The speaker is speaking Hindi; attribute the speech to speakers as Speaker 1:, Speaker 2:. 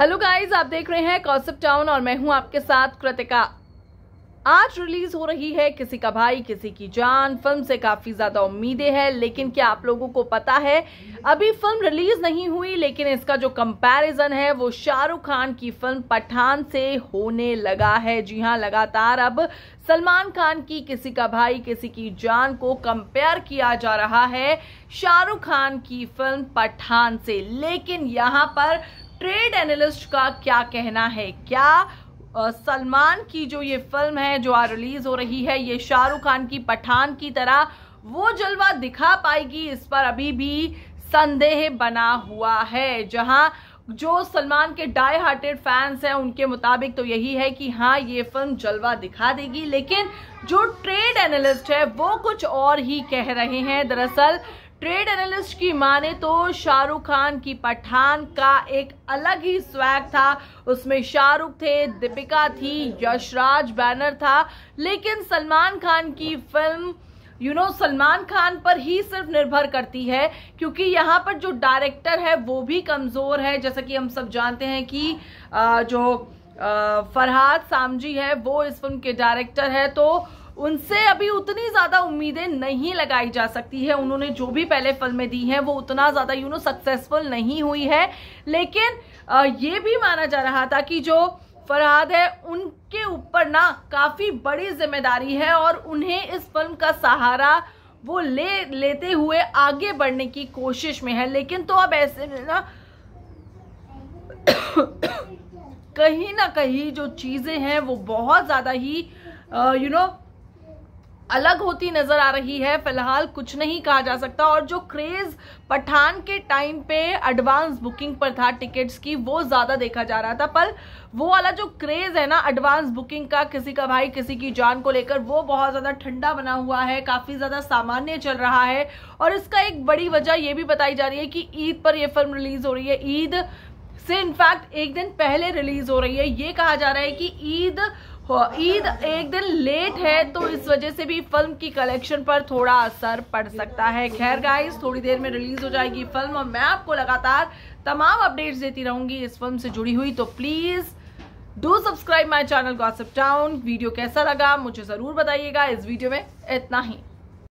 Speaker 1: हेलो गाइस आप देख रहे हैं कॉन्सेप्ट टाउन और मैं हूं आपके साथ कृतिका आज रिलीज हो रही है किसी का भाई किसी की जान फिल्म से काफी ज्यादा उम्मीदें हैं लेकिन क्या आप लोगों को पता है अभी फिल्म रिलीज नहीं हुई लेकिन इसका जो कंपैरिजन है वो शाहरुख खान की फिल्म पठान से होने लगा है जी हाँ लगातार अब सलमान खान की किसी का भाई किसी की जान को कंपेयर किया जा रहा है शाहरुख खान की फिल्म पठान से लेकिन यहाँ पर ट्रेड एनालिस्ट का क्या कहना है क्या सलमान की जो ये फिल्म है जो आ रिलीज़ हो रही है ये शाहरुख खान की पठान की तरह वो जलवा दिखा पाएगी इस पर अभी भी संदेह बना हुआ है जहां जो सलमान के डाई हार्टेड फैंस हैं उनके मुताबिक तो यही है कि हाँ ये फिल्म जलवा दिखा देगी लेकिन जो ट्रेड एनालिस्ट है वो कुछ और ही कह रहे हैं दरअसल ट्रेड एनालिस्ट की माने तो शाहरुख खान की पठान का एक अलग ही स्वैग था उसमें शाहरुख थे दीपिका थी यशराज बैनर था लेकिन सलमान खान की film you know Salman Khan पर ही सिर्फ निर्भर करती है क्योंकि यहाँ पर जो डायरेक्टर है वो भी कमज़ोर है जैसा कि हम सब जानते हैं कि जो फरहाद सामजी है वो इस फिल्म के डायरेक्टर है तो उनसे अभी उतनी ज़्यादा उम्मीदें नहीं लगाई जा सकती है उन्होंने जो भी पहले फिल्में दी हैं वो उतना ज़्यादा यू नो सक्सेसफुल नहीं हुई है लेकिन ये भी माना जा रहा था कि जो फरहाद है उनके ऊपर ना काफ़ी बड़ी जिम्मेदारी है और उन्हें इस फिल्म का सहारा वो ले लेते हुए आगे बढ़ने की कोशिश में है लेकिन तो अब ऐसे में ना कहीं ना कहीं जो चीज़ें हैं वो बहुत ज़्यादा ही यू नो you know, अलग होती नजर आ रही है फिलहाल कुछ नहीं कहा जा सकता और जो क्रेज पठान के टाइम पे एडवांस बुकिंग पर था टिकट्स की वो ज़्यादा देखा जा रहा था पर वो वाला जो क्रेज़ है ना एडवांस बुकिंग का किसी का भाई किसी की जान को लेकर वो बहुत ज़्यादा ठंडा बना हुआ है काफ़ी ज़्यादा सामान्य चल रहा है और इसका एक बड़ी वजह ये भी बताई जा रही है कि ईद पर यह फिल्म रिलीज़ हो रही है ईद से इनफैक्ट एक दिन पहले रिलीज हो रही है ये कहा जा रहा है कि ईद ईद एक दिन लेट है तो इस वजह से भी फिल्म की कलेक्शन पर थोड़ा असर पड़ सकता है खैर गाइस थोड़ी देर में रिलीज हो जाएगी फिल्म और मैं आपको लगातार तमाम अपडेट्स देती रहूंगी इस फिल्म से जुड़ी हुई तो please do subscribe my channel gossip town video कैसा लगा मुझे ज़रूर बताइएगा इस वीडियो में इतना ही